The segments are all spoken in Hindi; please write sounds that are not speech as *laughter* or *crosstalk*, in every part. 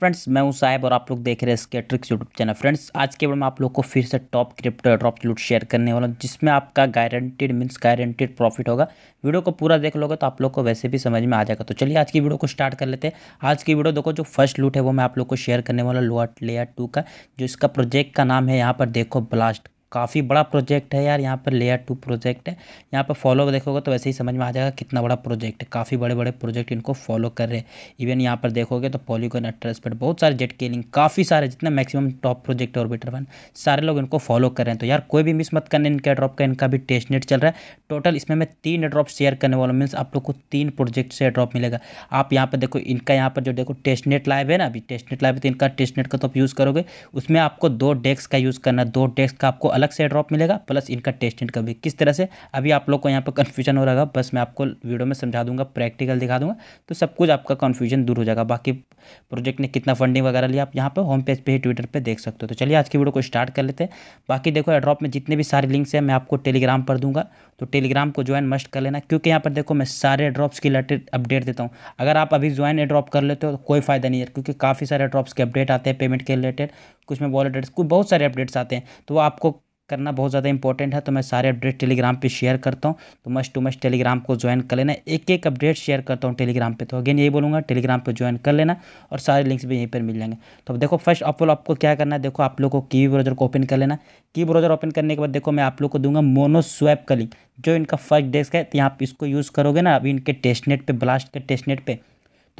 फ्रेंड्स मैं हूं साहब और आप लोग देख रहे हैं इसके ट्रिक्स यूट्यूब चैनल फ्रेंड्स आज के वीडियो में आप लोग को फिर से टॉप क्रिप्टो ड्रॉप लूट शेयर करने वाला हूं जिसमें आपका गारंटेड मीन्स गारंटेड प्रॉफिट होगा वीडियो को पूरा देख लोगे तो आप लोग को वैसे भी समझ में आ जाएगा तो चलिए आज की वीडियो को स्टार्ट कर लेते हैं आज की वीडियो देखो जो फर्स्ट लूट है वो मैं आप लोग को शेयर करने वाला लोअर लेयर टू का जो इसका प्रोजेक्ट का नाम है यहाँ पर देखो ब्लास्ट काफ़ी बड़ा प्रोजेक्ट है यार यहाँ पर लेयर टू प्रोजेक्ट है यहाँ पर फॉलो देखोगे तो वैसे ही समझ में आ जाएगा कितना बड़ा प्रोजेक्ट है काफ़ी बड़े बड़े प्रोजेक्ट इनको फॉलो कर रहे हैं इवन यहाँ पर देखोगे तो पॉलीगोन अट्रस पर बहुत सारे जेट केलिंग काफ़ी सारे जितने मैक्सिमम टॉप प्रोजेक्ट है ऑर्बिटर वन सारे लोग इनको फॉलो कर रहे हैं तो यार कोई भी मिस मत करने इनके ड्रॉप का इनका भी टेस्ट नेट चल रहा है टोटल इसमें मैं तीन ड्रॉप शेयर करने वाला मीन्स आप लोग को तीन प्रोजेक्ट से ड्रॉप मिलेगा आप यहाँ पर देखो इनका यहाँ पर जो देखो टेस्ट नेट लाइव है ना अभी टेस्ट नेट लाइव है तो इनका टेस्ट नेट का तो आप यूज़ करोगे उसमें आपको दो डेस्क का यूज़ करना दो डेस्क का आपको अलग से ड्रॉप मिलेगा प्लस इनका टेस्टेंट का भी किस तरह से अभी आप लोग को यहाँ पर कन्फ्यूजन हो रहा बस मैं आपको वीडियो में समझा दूंगा प्रैक्टिकल दिखा दूंगा तो सब कुछ आपका कन्फ्यूजन दूर हो जाएगा बाकी प्रोजेक्ट ने कितना फंडिंग वगैरह लिया आप यहाँ पर होम पेज पर ही ट्विटर पर देख सकते हो तो चलिए आज की वीडियो को स्टार्ट कर लेते हैं बाकी देखो एड्रॉप में जितने भी सारे लिंक्स हैं मैं आपको टेलीग्राम पर दूंगा तो टेलीग्राम को ज्वाइन मस्ट कर लेना क्योंकि यहाँ पर देखो मैं सारे ड्रॉप्स की रिलेटेड अपडेट देता हूँ अगर आप अभी ज्वाइन ए ड्रॉप कर लेते हो तो कोई फ़ायदा नहीं है क्योंकि काफ़ी सारे ड्रॉप्स के अपडेट आते हैं पेमेंट के रिलेटेड कुछ में वॉलेट कुछ बहुत सारे अपडेट्स आते हैं तो वो आपको करना बहुत ज़्यादा इंपॉर्टेंट है तो मैं सारे अपडेट टेलीग्राम पे शेयर करता हूँ तो मस्ट टू मस्ट टेलीग्राम को ज्वाइन कर लेना एक एक अपडेट शेयर करता हूँ टेलीग्राम पे तो अगेन यही बोलूँगा टेलीग्राम पे ज्वाइन कर लेना और सारे लिंक्स भी यहीं पर मिल जाएंगे तो अब देखो फर्स्ट ऑफ ऑल आपको क्या करना है देखो आप लोग को की ब्राउजर को ओपन कर लेना की ब्राउजर ओपन करने के बाद देखो मैं आप लोग को दूंगा मोनो स्वैप का लिंक जो इनका फर्स्ट डेस्क है तो यहाँ आप इसको यूज़ करोगे ना अभी इनके टेस्टनेट पर ब्लास्ट के टेस्टनेट पर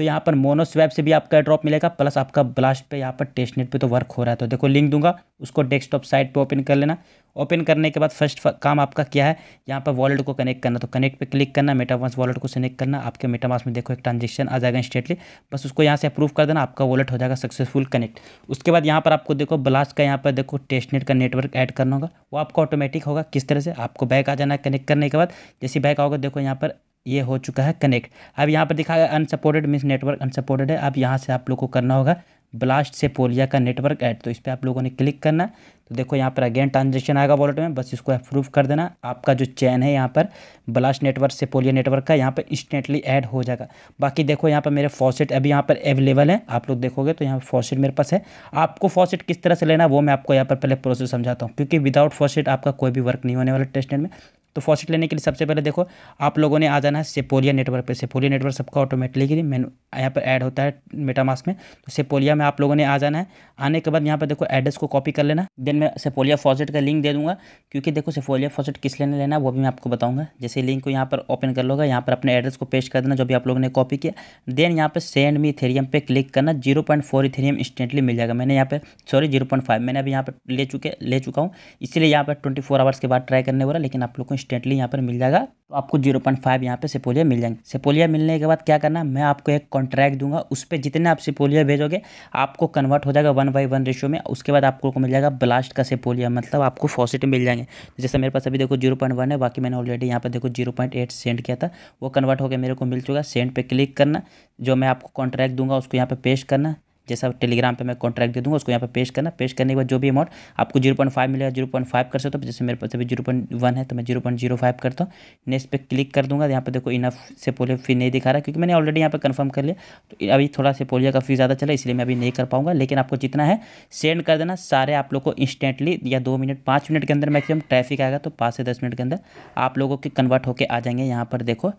तो यहाँ पर मोनो स्वैप से भी आपका ड्रॉप मिलेगा प्लस आपका ब्लास्ट पे यहाँ पर टेस्ट नेट पर तो वर्क हो रहा है तो देखो लिंक दूंगा उसको डेस्कटॉप साइट पे ओपन कर लेना ओपन करने के बाद फर्स्ट काम आपका क्या है यहाँ पर वॉलेट को कनेक्ट करना तो कनेक्ट पे क्लिक करना मेटामास वॉलेट को सेनेक्ट करना आपके मेटामास में देखो एक ट्रांजेक्शन आ जाएगा इंस्टेंटली बस उसको यहाँ से अप्रूव कर देना आपका वॉलेट हो जाएगा सक्सेसफुल कनेक्ट उसके बाद यहाँ पर आपको देखो ब्लास्ट का यहाँ पर देखो टेस्ट नेट का नेटवर्क ऐड करना होगा वो आपका ऑटोमेटिक होगा किस तरह से आपको बैक आ जाना है कनेक्ट करने के बाद जैसे बैक आओगे देखो यहाँ पर ये हो चुका है कनेक्ट अब यहाँ पर दिखा अनसपोर्टेड मीन्स नेटवर्क अनसपोर्टेड है अब यहाँ से आप लोग को करना होगा ब्लास्ट से पोलिया का नेटवर्क ऐड तो इस पर आप लोगों ने क्लिक करना तो देखो यहाँ पर अगेन ट्रांजेक्शन आएगा वॉलेट में बस इसको अप्रूव कर देना आपका जो चैन है यहाँ पर blast network Sepolia network का यहाँ पर इंस्टेंटली ऐड हो जाएगा बाकी देखो यहाँ पर मेरे फॉसेट अभी यहाँ पर अवेलेबल है आप लोग देखोगे तो यहाँ पर फॉसेट मेरे पास है आपको फॉसेट किस तरह से लेना वो मैं आपको यहाँ पर पहले प्रोसेस समझाता हूँ क्योंकि विदाउट फॉसेट आपका कोई भी वर्क नहीं होने वाला टेस्ट में तो फॉसिट लेने के लिए सबसे पहले देखो आप लोगों ने आ जाना है सेपोलिया नेटवर्क पे सेपोलिया नेटवर्क सबका ऑटोमेटिकली मेन यहाँ पर ऐड होता है मास में तो सेपोलिया में आप लोगों ने आ जाना है आने के बाद यहाँ पर देखो एड्रेस को कॉपी कर लेना देन मैं सेपोलिया फॉसिट का लिंक दे दूँगा क्योंकि देखो सेपोलिया फॉसिट किस लेने लेना वो भी मैं आपको बताऊँगा जैसे लिंक को यहाँ पर ओपन कर लोगा यहाँ पर अपने एड्रेस को पेस्ट कर देना जो भी आप लोगों ने कॉपी किया देन यहाँ पर सेंड मी थेरियम पे क्लिक करना zero point four Ethereum instantly मिल जाएगा मैंने यहाँ पर सॉरी जीरो पॉइंट फाइव मैंने अभी यहाँ पर ले चुके ले चुका हूँ इसीलिए यहाँ पर ट्वेंटी फोर आवर्स के बाद ट्राई करने वाला लेकिन आप लोग को इंस्टेंटली यहाँ पर मिल जाएगा तो आपको जीरो पॉइंट फाइव यहाँ पर सिपोलिया मिल जाएंगे सिपोलिया मिलने के बाद क्या करना मैं आपको एक कॉन्ट्रैक्ट दूंगा उस पर जितने आप सिपोलिया भेजोगे आपको कन्वर्ट हो जाएगा वन बाई वन रेशियो में उसके बाद आपको मिल जाएगा ब्लास्ट का सिपोलिया मतलब आपको फॉसिट मिल जाएंगे जैसे मेरे पास अभी देखो जीरो पॉइंट वन है बाकी मैंने ऑलरेडी यहाँ पर देखो जीरो पॉइंट एट सेंड किया था वो कन्वर्ट होकर मेरे को मिल चुका सेंड पर क्लिक करना जो मैं आपको कॉन्ट्रैक्ट दूंगा उसको यहाँ पर पेश करना जैसा टेलीग्राम पे मैं कॉन्ट्रैक्ट दे दूँगा उसको यहाँ पे पेश करना पेश करने के बाद जो भी अमाउंट आपको जीरो पॉइंट फाइव मिलेगा जीरो पॉइंट फाइव कर सकते हो जैसे मेरे पास अभी जीरो पॉइंट वन है तो मैं जीरो पॉइंट जीरो फाइव करता हूँ नेक्स्ट पे क्लिक कर दूँगा यहाँ पे देखो इनफ से पोलियो फी नहीं दिखा रहा क्योंकि मैंने ऑलरेडी यहाँ पर कन्फर्म कर लिया तो अभी थोड़ा से पोलियो का फी ज़्यादा चला इसलिए मैं अभी नहीं कर पाऊँगा लेकिन आपको जितना है सेंड कर देना सारे आप लोग को इंस्टेंटली या दो मिनट पाँच मिनट के अंदर मैक्सिमम ट्रैफिक आएगा तो पाँच से दस मिनट के अंदर आप लोगों के कन्वर्ट होकर आ जाएंगे यहाँ पर देखो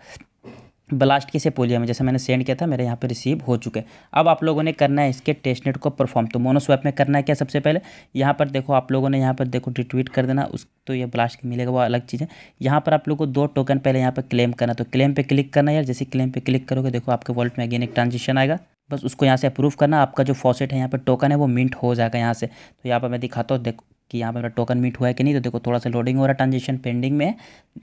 ब्लास्ट किसे पोलिया में जैसे मैंने सेंड किया था मेरे यहाँ पे रिसीव हो चुके अब आप लोगों ने करना है इसके टेस्टनेट को परफॉर्म तो मोनोस्वैप में करना है क्या सबसे पहले यहाँ पर देखो आप लोगों ने यहाँ पर देखो रिट्वीट कर देना उस तो ये ब्लास्ट मिलेगा वो अलग चीज़ है यहाँ पर आप लोगों को दो टोकन पहले यहाँ पर क्लेम करना तो क्लेम पर क्लिक करना यार जैसे क्लेम पर क्लिक करोगे देखो आपके वॉल्ट में अगेन एक ट्रांजेक्शन आएगा बस उसको यहाँ से अप्रूव करना आपका जो फॉसेट है यहाँ पर टोकन है वो मिंट हो जाएगा यहाँ से तो यहाँ पर मैं दिखाता हूँ देखो कि यहाँ पर मेरा टोकन मीट हुआ है कि नहीं तो देखो थोड़ा सा लोडिंग हो रहा है ट्रांजेक्शन पेंडिंग में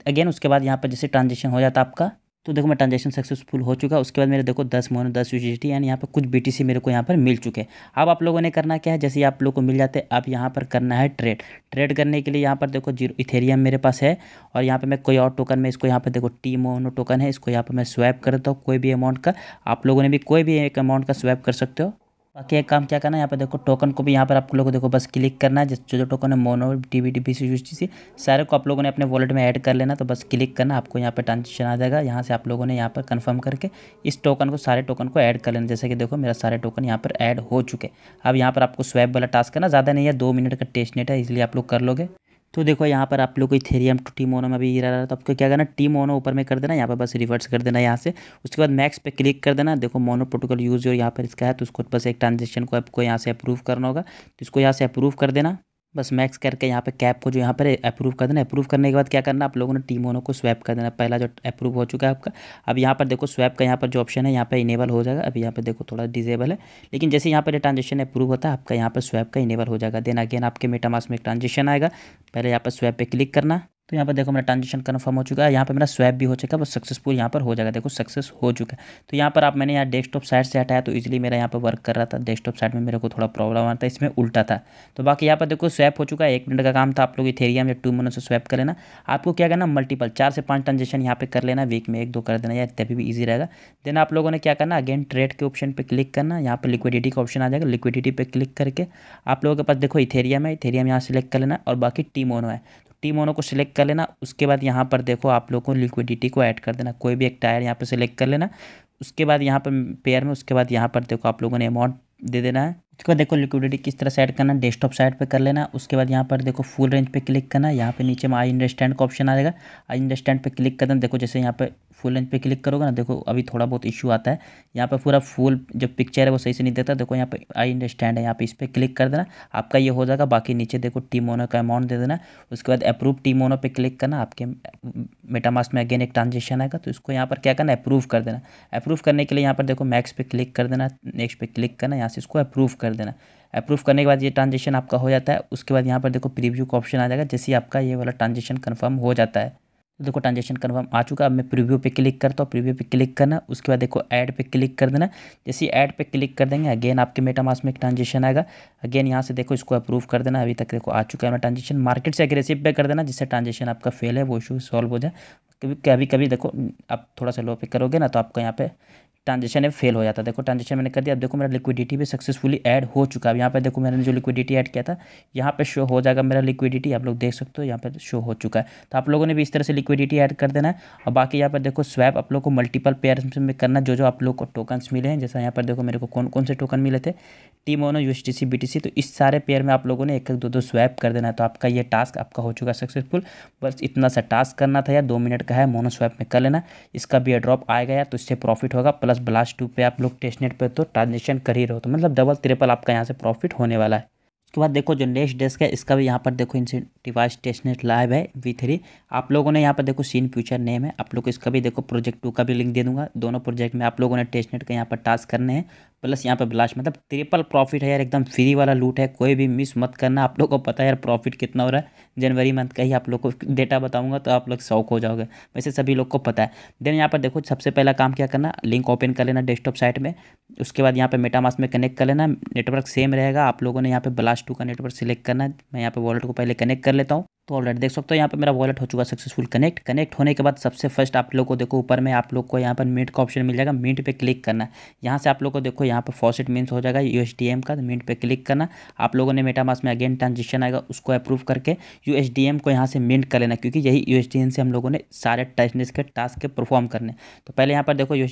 अगेन उसके बाद यहाँ पर जैसे ट्रांजेक्शन हो जाता आपका तो देखो मैं ट्रांजेक्शन सक्सेसफुल हो चुका उसके बाद मेरे देखो दस मोनो दस यू एंड यहाँ पर कुछ बी मेरे को यहाँ पर मिल चुके हैं अब आप लोगों ने करना क्या है जैसे आप लोग को मिल जाते हैं अब यहाँ पर करना है ट्रेड ट्रेड करने के लिए यहाँ पर देखो जीरो इथेरियम मेरे पास है और यहाँ पर मैं कोई और टोकन में इसको यहाँ पर देखो टी मोनो टोकन है इसको यहाँ पर मैं स्वैप कर देता हूँ कोई भी अमाउंट का आप लोगों ने भी कोई भी एक अमाउंट का स्वैप कर सकते हो बाकी एक काम क्या करना है यहाँ पे देखो टोकन को भी यहाँ पर आप लोगों को देखो बस क्लिक करना है जिस जो जो टोकन है mono T V D B C सारे को आप लोगों ने अपने वॉलेट में ऐड कर लेना तो बस क्लिक करना आपको यहाँ पर ट्रांजेक्शन आ जाएगा यहाँ से आप लोगों ने यहाँ पर कंफर्म करके इस टोकन को सारे टोकन को ऐड कर लेना जैसे कि देखो मेरा सारे टोकन यहाँ पर ऐड हो चुके अब यहाँ पर आपको स्वैप वाला टास्क करना ज़्यादा नहीं है दो मिनट का टेस्ट नेट है इसलिए आप लोग कर लोगे तो देखो यहाँ पर आप लोग कोई थेरियम टू टी मोनो में भी ही रहा है तो आपको क्या करना टी मोनो ऊपर में कर देना यहाँ पर बस रिवर्स कर देना यहाँ से उसके बाद मैक्स पे क्लिक कर देना देखो मोनो प्रोटोकॉल यूज़ जो यहाँ पर इसका है तो उसको बस एक ट्रांजेक्शन को आपको यहाँ से अप्रूव करना होगा तो इसको यहाँ से अप्रूव कर देना बस मैक्स करके यहाँ पे कैप को जो यहाँ पर अप्रूव कर देना अप्रूव करने के बाद क्या करना आप लोगों ने टीम ओनर को स्वैप कर देना पहला जो अप्रूव हो चुका है आपका अब यहाँ पर देखो स्वैप का यहाँ पर जो ऑप्शन है यहाँ पर इनेबल हो जाएगा अब यहाँ पर देखो थोड़ा डिजेबल है लेकिन जैसे यहाँ पर ट्रांजेक्शन अप्रूव होता है आपका यहाँ पर स्वैप का इनेबल हो जाएगा देन अगेन आपके मेटामास में एक ट्रांजेक्शन आएगा पहले यहाँ पर स्वैप पर क्लिक करना तो यहाँ पर देखो मेरा ट्रांजेक्शन कन्फर्म हो चुका है यहाँ पर मेरा स्वैप भी हो चुका है सक्सेसफुल यहाँ पर हो जाएगा देखो सक्सेस हो चुका है तो यहाँ पर आप मैंने यहाँ डेस्कटॉप साइड से हटाया तो इजीली मेरा यहाँ पर वर्क कर रहा था डेस्कटॉप साइड में मेरे को थोड़ा प्रॉब्लम आता है इसमें उल्टा था तो बाकी यहाँ पर देखो स्वैप हो चुका है एक मिनट का काम था आप लोग इथेरियम या टू मिनट से स्वैप कर लेना आपको क्या करना मल्टीपल चार से पाँच ट्रांजेक्शन यहाँ पर कर लेना वीक में एक दो कर देना या तभी भी ईजी रहेगा देन आप लोगों ने क्या करना अगेन ट्रेड के ऑप्शन पर क्लिक करना यहाँ पर लिक्विडिटी का ऑप्शन आ जाएगा लिक्विडिटी पर क्लिक करके आप लोगों के पास देखो इथेरियम है इथेरियम यहाँ सेलेक्ट कर लेना और बाकी टीमोनो है मोनो को सिलेक्ट कर लेना उसके बाद यहाँ पर देखो आप लोग को लिक्विडिटी को ऐड कर देना कोई भी एक टायर यहाँ पर सिलेक्ट कर लेना उसके बाद यहाँ पर पेयर में उसके बाद यहाँ पर देखो आप लोगों ने अमाउंट दे देना है उसके बाद देखो लिक्विडिटी किस तरह से ऐड करना डेस्कटॉप साइड पे कर लेना उसके बाद यहाँ पर देखो फुल रेंज पे क्लिक करना यहाँ पे नीचे में आई अंडरस्टैंड का ऑप्शन आ जाएगा आई अंडरस्टैंड पे क्लिक कर देना देखो जैसे यहाँ पे फुल लेंथ पे क्लिक करोगे ना देखो अभी थोड़ा बहुत इशू आता है यहाँ पर पूरा फुल जो पिक्चर है वो सही से नहीं देता देखो यहाँ पे आई अंडरस्टैंड है यहाँ पे इस पर क्लिक कर देना आपका ये हो जाएगा बाकी नीचे देखो मोनो का अमाउंट दे देना उसके बाद अप्रूव मोनो पर क्लिक करना आपके मेटामास में अगेन एक ट्रांजेक्शन आएगा तो इसको यहाँ पर क्या करना अप्रूव कर देना अप्रूव करने के लिए यहाँ पर देखो मैक्स पे क्लिक कर देना नेक्स्ट पे क्लिक करना यहाँ से इसको अप्रूव कर देना अप्रूव करने के बाद ये ट्रांजेक्शन आपका हो जाता है उसके बाद यहाँ पर देखो प्रीव्यू का ऑप्शन आ जाएगा जैसे आपका ये वाला ट्रांजेक्शन कन्फर्म हो जाता है तो देखो ट्रांजेक्शन कन्फर्म आ चुका है अब मैं प्रीव्यू पे क्लिक करता हूँ प्रीव्यू पे क्लिक करना उसके बाद देखो ऐड पे क्लिक कर देना जैसे ऐड पे क्लिक कर देंगे अगेन आपके मेटामास में एक ट्रांजेक्शन आएगा अगेन यहाँ से देखो इसको अप्रूव कर देना अभी तक देखो आ चुका है ट्रांजेक्शन मार्केट से अग्रेसिव पे कर देना जिससे ट्रांजेक्शन आपका फेल है वो इशू सॉल्व हो जाए कभी कभी कभी देखो आप थोड़ा सा लो पे करोगे ना तो आपका यहाँ पे ट्रांजेक्शन है फेल हो जाता देखो ट्रांजेक्शन मैंने कर दिया अब देखो मेरा लिक्विडिटी भी सक्सेसफुली ऐड हो चुका है यहाँ पे देखो मैंने जो लिक्विडिटी ऐड किया था यहाँ पे शो हो जाएगा मेरा लिक्विडिटी आप लोग देख सकते हो यहाँ पे शो हो चुका है तो आप लोगों ने भी इस तरह से लिक्विडिटी ऐड कर देना है और बाकी यहाँ पर देखो स्वैप आप लोग को मल्टीपल पेयर में करना जो जो आप लोग को टोकन्स मिले हैं जैसा यहाँ पर देखो मेरे को कौन कौन से टोकन मिले थे टी ओनो यू एस तो इस सारे पेयर में आप लोगों ने एक एक दो दो स्वैप कर देना है तो आपका ये टास्क आपका हो चुका है सक्सेसफुल बस इतना सा टास्क करना था यार दो मिनट का है मोनो स्वैप में कर लेना इसका भी ड्रॉप आएगा यार तो इससे प्रॉफिट होगा प्लस ब्लास्ट टू पे आप लोग टेस्टनेट पे तो ट्रांजेक्शन कर ही रहो तो मतलब डबल ट्रिपल आपका यहाँ से प्रॉफिट होने वाला है उसके बाद देखो जो नेक्स्ट डेस्क है इसका भी यहाँ पर देखो डिवाइस टेस्टनेट लाइव है वी थ्री आप लोगों ने यहाँ पर देखो सीन फ्यूचर नेम है आप लोग को इसका भी देखो प्रोजेक्ट टू का भी लिंक दे दूंगा दोनों प्रोजेक्ट में आप लोगों ने टेस्टनेट का यहाँ पर टास्क करने हैं प्लस यहाँ पर ब्लास्ट मतलब ट्रिपल प्रॉफिट है यार एकदम फ्री वाला लूट है कोई भी मिस मत करना आप लोग को पता है यार प्रॉफिट कितना हो रहा है जनवरी मंथ का ही आप लोग को डेटा बताऊँगा तो आप लोग शौक हो जाओगे वैसे सभी लोग को पता है देन यहाँ पर देखो सबसे पहला काम क्या करना लिंक ओपन कर लेना डेस्कटॉप साइट में उसके बाद यहाँ पर मेटामास में कनेक्ट कर लेना नेटवर्क सेम रहेगा आप लोगों ने यहाँ पर ब्लास्ट लास्ट टू का नेटवर्क सिलेक्ट करना है मैं यहाँ पे वॉलेट को पहले कनेक्ट कर लेता हूँ तो ऑलरेडी देख सकते हो यहाँ पे मेरा वॉलेट हो चुका सक्सेसफुल कनेक्ट कनेक्ट होने के बाद सबसे फर्स्ट आप लोग को देखो ऊपर में आप लोग को यहाँ पर मिट का ऑप्शन मिल जाएगा मिट पे क्लिक करना यहाँ से आप लोग को देखो यहाँ पर फॉसिट मीन्स हो जाएगा यू का मिट पे क्लिक करना आप लोगों ने मेटामास में अगेन ट्रांजेक्शन आएगा उसको अप्रूव करके यू को यहाँ से मिट कर लेना क्योंकि यही यू से हम लोगों ने सारे टेस्ट के टास्क के परफॉर्म करने तो पहले यहाँ पर देखो यू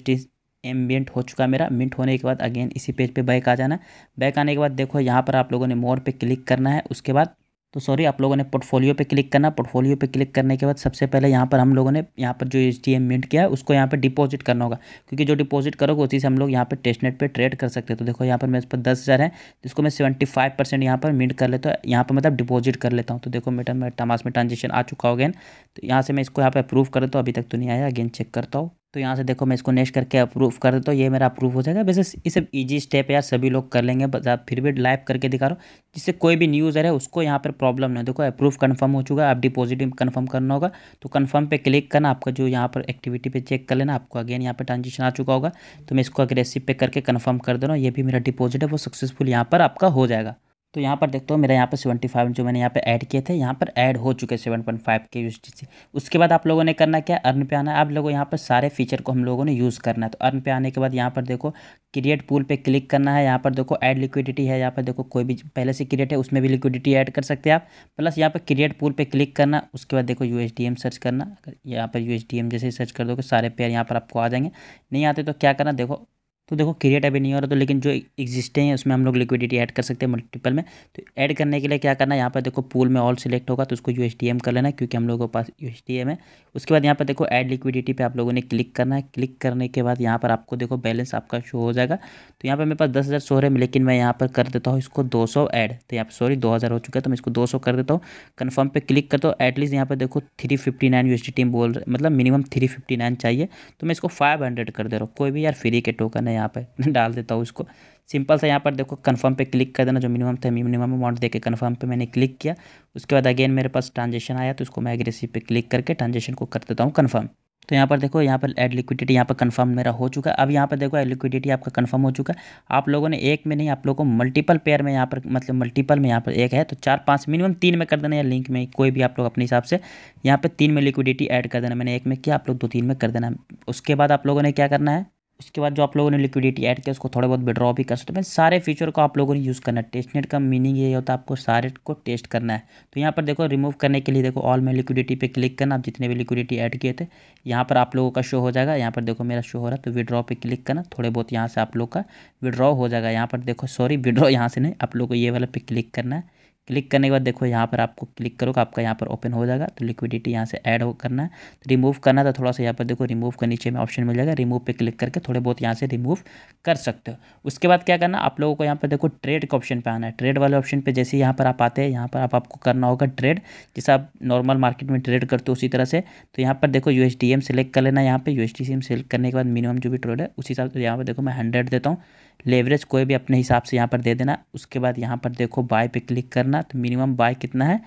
एम्बियंट हो चुका मेरा मिंट होने के बाद अगेन इसी पेज पे बैक आ जाना बैक आने के बाद देखो यहाँ पर आप लोगों ने मोर पे क्लिक करना है उसके बाद तो सॉरी आप लोगों ने पोर्टफोलियो पे क्लिक करना पोर्टफोलियो पे क्लिक करने के बाद सबसे पहले यहाँ पर हम लोगों ने यहाँ पर जो एच डी मिंट किया है उसको यहाँ पर डिपॉजिट करना होगा क्योंकि जो डिपॉजिट करोगे उसी से हम लोग यहाँ पर टेस्टनेट पे ट्रेड कर सकते हैं तो देखो यहाँ पर मेरे पास दस हज़ार है जिसको मैं सेवेंटी फाइव परसेंट यहाँ पर मिंट कर लेता हूँ यहाँ पर मतलब डिपॉजिट कर लेता हूँ तो देखो मेरा मैं टमास में ट्रांजेक्शन आ चुका हो गया तो यहाँ से मैं इसको यहाँ पर अप्रूव कर देता हूँ अभी तक तो नहीं आया अगेन चेक करता हूँ तो यहाँ से देखो मैं इसको नेक्स्ट करके अप्रूव कर देता हूँ ये मेरा अप्रूव हो जाएगा वैसे ये सब ईजी स्टेप है यार सभी लोग कर लेंगे बस आप फिर भी लाइव करके दिखा रहा हूँ जिससे कोई भी न्यूज़र है उसको यहाँ पर प्रॉब्लम नहीं देखो अप्रूव कन्फर्म हो चुका है आप डिपॉजिट कन्फर्म करना होगा तो कन्फर्म पे क्लिक करना आपका जो यहाँ पर एक्टिविटी पे चेक कर लेना आपको अगेन यहाँ पर ट्रांजेक्शन आ चुका होगा तो मैं इसको अग्रेसिव पे करके कन्फर्म कर दे रहा हूँ ये भी मेरा डिपॉजिट है वो सक्सेसफुल यहाँ पर आपका हो जाएगा तो यहाँ पर देखते हो मेरा यहाँ पर सेवेंटी फाइव जो मैंने यहाँ पर ऐड किए थे यहाँ पर ऐड हो चुके सेवन पॉइंट फाइव के यू से उसके बाद आप लोगों ने करना क्या अर्न पे आना आप लोगों यहाँ पर सारे फीचर को हम लोगों ने यूज़ करना है तो अर्न पे आने के बाद यहाँ पर देखो क्रिएट पूल पे क्लिक करना है यहाँ पर देखो ऐड लिक्विडिटी है यहाँ पर देखो कोई भी पहले से क्रिएट है उसमें भी लिक्विडिटी ऐड कर सकते हैं आप प्लस यहाँ पर क्रिएट पूल पे क्लिक करना उसके बाद देखो यू सर्च करना अगर यहाँ पर यू जैसे सर्च कर दो सारे पेयर यहाँ पर आपको आ जाएंगे नहीं आते तो क्या करना देखो तो देखो क्रिएट अभी नहीं हो रहा तो लेकिन जो एग्जिस्टिंग है उसमें हम लोग लिक्विडिटी ऐड कर सकते हैं मल्टीपल में तो ऐड करने के लिए क्या करना है यहाँ पर देखो पूल में ऑल सिलेक्ट होगा तो उसको यू कर लेना है क्योंकि हम लोगों के पास यू है उसके बाद यहाँ पर देखो ऐड लिक्विडिटी पे आप लोगों ने क्लिक करना है क्लिक करने के बाद यहाँ पर आपको देखो बैलेंस आपका शो हो जाएगा तो यहाँ पर मेरे पास दस हज़ार सो रहे लेकिन मैं यहाँ पर कर देता हूँ इसको दो सौ ऐड तो यहाँ पर सॉरी दो हज़ार हो चुका है तो मैं इसको दो सौ कर देता हूँ कन्फर्म पे क्लिक करता हूँ एटलीस्ट यहाँ पर देखो थ्री फिफ्टी नाइन यू बोल मतलब मिनिमम थ्री फिफ्टी नाइन चाहिए तो मैं इसको फाइव हंड्रेड कर दे रहा हूँ कोई भी यार फ्री के टोकन है यहाँ पर *laughs* डाल देता हूँ इसको सिंपल सा यहाँ पर देखो कन्फर्म पे क्लिक कर देना जो मिनिमम था मिनिमम अमाउंट देके कन्फर्म पे मैंने क्लिक किया उसके बाद अगेन मेरे पास ट्रांजेक्शन आया तो इसको मैं एग्रेसिव पे क्लिक करके ट्रांजेक्शन को कर देता हूँ कन्फर्म तो यहाँ पर देखो यहाँ पर एड लिक्विडिटी यहाँ पर कंफर्म मेरा हो चुका है अब यहाँ पर देखो एड लिक्विडिटी आपका कंफर्म हो चुका है आप लोगों ने एक में नहीं आप लोगों को मल्टीपल पेयर में यहाँ पर मतलब मल्टीपल में यहाँ पर एक है तो चार पाँच मिनिमम तीन में कर देना या लिंक में कोई भी आप लोग अपने हिसाब से यहाँ पर तीन में लिक्विडिटी एड कर देना मैंने एक में किया आप लोग दो तीन में कर देना उसके बाद आप लोगों ने क्या करना है उसके बाद जो आप लोगों ने लिक्विडिटी ऐड किया उसको थोड़ा बहुत विड्रॉ भी कर सकते हैं सारे फीचर को आप लोगों ने यूज़ करना है टेस्ट नेट का मीनिंग ये होता है आपको सारे को टेस्ट करना है तो यहाँ पर देखो रिमूव करने के लिए देखो ऑल में लिक्विडिटी पे क्लिक करना आप जितने भी लिक्विडिटी ऐड किए थे यहाँ पर आप लोगों का शो हो जाएगा यहाँ पर देखो मेरा शो हो रहा है तो विड्रॉ पर क्लिक करना थोड़े बहुत यहाँ से आप लोग का विड्रॉ हो जाएगा यहाँ पर देखो सॉरी विड्रॉ यहाँ से नहीं आप लोग को ये वाला पे क्लिक करना है क्लिक करने के बाद देखो यहाँ पर आपको क्लिक करोगे आपका यहाँ पर ओपन हो जाएगा तो लिक्विडिटी यहाँ से ऐड हो करना है तो रिमूव करना था थोड़ा सा यहाँ पर देखो रिमूव का नीचे में ऑप्शन मिल जाएगा रिमूव पे क्लिक करके थोड़े बहुत यहाँ से रिमूव कर सकते हो उसके बाद क्या करना आप लोगों को यहाँ पर देखो ट्रेड के ऑप्शन पर आना है ट्रेड वाले ऑप्शन पर जैसे यहाँ पर आप आते हैं यहाँ पर आप आपको करना होगा ट्रेड जैसे आप नॉर्मल मार्केट में ट्रेड करते हो उसी तरह से तो यहाँ पर देखो यू सेलेक्ट कर लेना यहाँ पर यू सेलेक्ट करने के बाद मिनिमम जो भी ट्रेड है उसी हिसाब से यहाँ पर देखो मैं हंड्रेड देता हूँ लेवरेज कोई भी अपने हिसाब से यहाँ पर दे देना उसके बाद यहाँ पर देखो बाय पे क्लिक करना तो मिनिमम बाय कितना है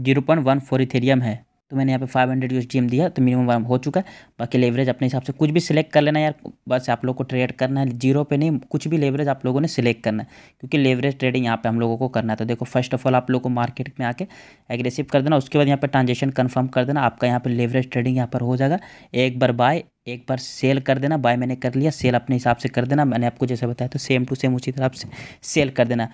zero point one four Ethereum है तो मैंने यहाँ पे फाइव हंड्रेड यूज दिया तो मिनिमम हो चुका है बाकी लेवरेज अपने हिसाब से कुछ भी सिलेक्ट कर लेना यार बस आप लोग को ट्रेड करना है जीरो पे नहीं कुछ भी लेवरेज आप लोगों ने सिलेक्ट करना है क्योंकि लेवरेज ट्रेडिंग यहाँ पे हम लोगों को करना है तो देखो फर्स्ट ऑफ ऑल आप लोग को मार्केट में आके एग्रेसिव कर देना उसके बाद यहाँ पर ट्रांजेक्शन कन्फर्म कर देना आपका यहाँ पर लेवरेज ट्रेडिंग यहाँ पर हो जाएगा एक बार बाय एक बार सेल कर देना बाय मैंने कर लिया सेल अपने हिसाब से कर देना मैंने आपको जैसे बताया तो सेम टू सेम उसी तरह से, सेल कर देना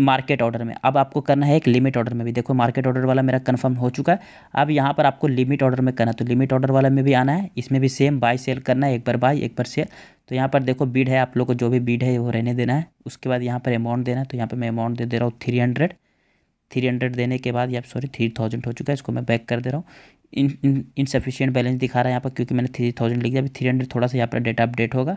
मार्केट ऑर्डर में अब आपको करना है एक लिमिट ऑर्डर में भी देखो मार्केट ऑर्डर वाला मेरा कंफर्म हो चुका है अब यहाँ पर आपको लिमिट ऑर्डर में करना तो लिमिट ऑर्डर वाला में भी आना है इसमें भी सेम बाय सेल करना है एक बार बाय एक बार सेल तो यहाँ पर देखो बीड है आप लोग को जो भी बीड है वो रहने देना है उसके बाद यहाँ पर अमाउंट देना है तो यहाँ पर मैं अमाउंट दे दे रहा हूँ थ्री हंड्रेड थ्री हंड्रेड देने के बाद या सॉरी थ्री थाउजेंड हो चुका है इसको मैं बैक कर दे रहा हूँ इन इनसफिशियंट बैलेंस दिखा रहा है यहाँ पर क्योंकि मैंने थ्री थाउजेंड लिख दिया अभी थ्री हंड्रेड थोड़ा सा यहाँ पर डेटा अपडेट होगा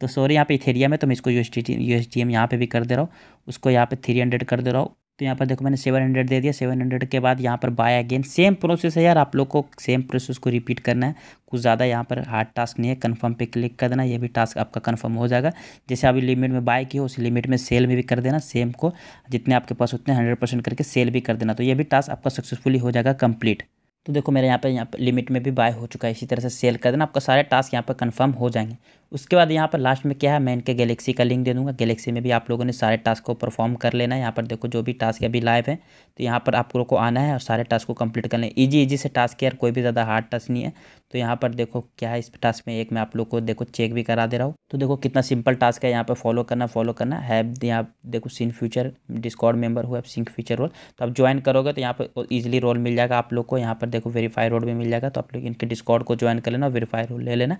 तो सॉरी यहाँ पे इथेरियम है तो मैं इसको U S T U S T M यहाँ पर भी कर दे रहा हूँ उसको यहाँ पे थ्री हंड्रेड कर दे रहा हूँ तो यहाँ पर देखो मैंने सेवन हंड्रेड दे दिया सेवन हंड्रेड के बाद यहाँ पर बाय अगेन सेम प्रोसेस है यार आप लोग को सेम प्रोसेस को रिपीट करना है कुछ ज़्यादा यहाँ पर हार्ड टास्क नहीं है कन्फर्म पे क्लिक कर देना ये भी टास्क आपका कन्फर्म हो जाएगा जैसे अभी लिमिट में बाय की हो उस लिमिट में सेल में भी कर देना सेम को जितने आपके पास उतने हंड्रेड परसेंट करके सेल भी कर देना तो ये भी टास्क आपका सक्सेसफुली हो जाएगा कम्प्लीट तो देखो मेरे यहाँ पे यहाँ पे लिमिट में भी बाय हो चुका है इसी तरह से सेल कर देना आपका सारे टास्क यहाँ पर कंफर्म हो जाएंगे उसके बाद यहाँ पर लास्ट में क्या है मैं इनके गैलेक्सी का लिंक दे दूँगा गैलेक्सी में भी आप लोगों ने सारे टास्क को परफॉर्म कर लेना है यहाँ पर देखो जो भी टास्क अभी लाइव है तो यहाँ पर आप लोगों को आना है और सारे टास्क को कंप्लीट कर लें ईजी ईजी से टास्क यार कोई भी ज़्यादा हार्ड टास्क नहीं है तो यहाँ पर देखो क्या है इस टास्क में एक मैं आप लोग को देखो चेक भी करा दे रहा हूँ तो देखो कितना सिंपल टास्क है यहाँ पर फॉलो करना फॉलो करना है यहाँ देखो सिंह फ्यूचर डिस्कॉर्ड मेंबर हुआ सिंह फ्यूचर रोल तो आप ज्वाइन करोगे तो यहाँ पर ईजिली रोल मिल जाएगा आप लोग को यहाँ पर देखो वेरीफाई रोल भी मिल जाएगा तो आप लोग इनके डिस्कॉर्ड को ज्वाइन कर लेना वेरीफाई रोल ले लेना